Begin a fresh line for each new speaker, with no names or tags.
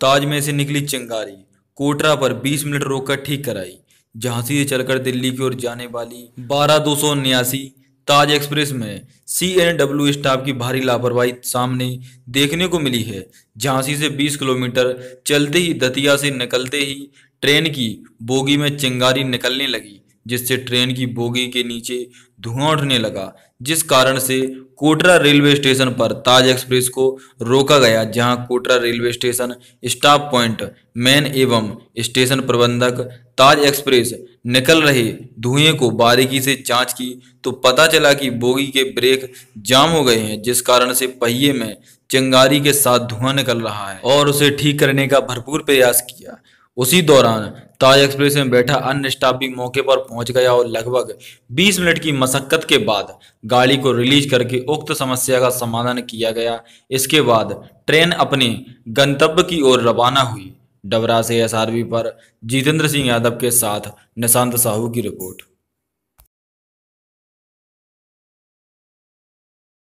ताज में से निकली चिंगारी कोटरा पर 20 मिनट रोककर ठीक कराई झांसी से चलकर दिल्ली की ओर जाने वाली बारह दो सौ उन्यासी ताज एक्सप्रेस में सी एन डब्ल्यू स्टाफ की भारी लापरवाही सामने देखने को मिली है झांसी से 20 किलोमीटर चलते ही दतिया से निकलते ही ट्रेन की बोगी में चिंगारी निकलने लगी जिससे ट्रेन की बोगी के नीचे धुआं उठने लगा जिस कारण से कोटरा रेलवे स्टेशन पर ताज एक्सप्रेस को रोका गया जहां Kotra railway station staff point man एवं स्टेशन प्रबंधक ताज एक्सप्रेस निकल रहे धुएं को बारीकी से जांच की तो पता चला कि बोगी के ब्रेक जाम हो गए हैं जिस कारण से पहिए में चिंगारी के साथ धुआं निकल रहा है और उसे ठीक करने का भरपूर प्रयास किया उसी दौरान ताज एक्सप्रेस में बैठा अन्य स्टाफ भी मौके पर पहुंच गया और लगभग 20 मिनट की मशक्कत के बाद गाड़ी को रिलीज करके उक्त समस्या का समाधान किया गया इसके बाद ट्रेन अपने गंतव्य की ओर रवाना हुई डबरा से एसआरबी पर जितेंद्र सिंह यादव के साथ निशांत साहू की रिपोर्ट